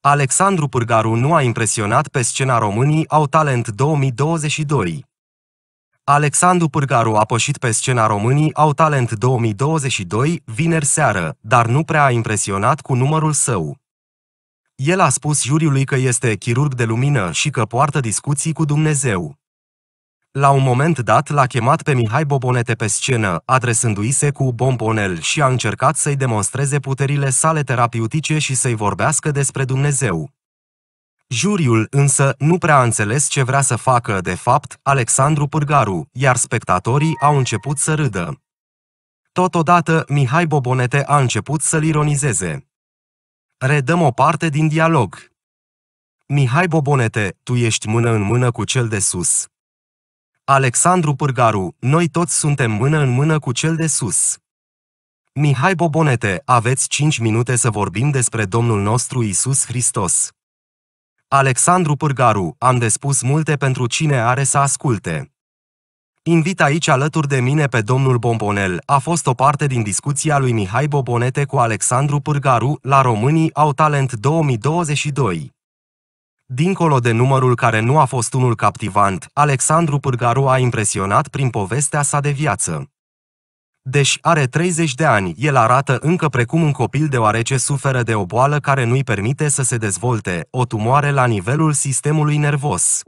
Alexandru Pârgaru nu a impresionat pe scena românii au talent 2022. Alexandru Pârgaru a pășit pe scena românii au talent 2022 vineri seară, dar nu prea a impresionat cu numărul său. El a spus juriului că este chirurg de lumină și că poartă discuții cu Dumnezeu. La un moment dat l-a chemat pe Mihai Bobonete pe scenă, adresându-i se cu bombonel și a încercat să-i demonstreze puterile sale terapeutice și să-i vorbească despre Dumnezeu. Juriul însă nu prea a înțeles ce vrea să facă, de fapt, Alexandru Pârgaru, iar spectatorii au început să râdă. Totodată, Mihai Bobonete a început să-l ironizeze. Redăm o parte din dialog. Mihai Bobonete, tu ești mână în mână cu cel de sus, Alexandru Pârgaru, noi toți suntem mână în mână cu cel de sus. Mihai Bobonete, aveți 5 minute să vorbim despre Domnul nostru Isus Hristos. Alexandru Pârgaru, am de spus multe pentru cine are să asculte. Invit aici alături de mine pe domnul Bombonel. A fost o parte din discuția lui Mihai Bobonete cu Alexandru Pârgaru la Românii au talent 2022. Dincolo de numărul care nu a fost unul captivant, Alexandru Pârgaru a impresionat prin povestea sa de viață. Deși are 30 de ani, el arată încă precum un copil deoarece suferă de o boală care nu-i permite să se dezvolte, o tumoare la nivelul sistemului nervos.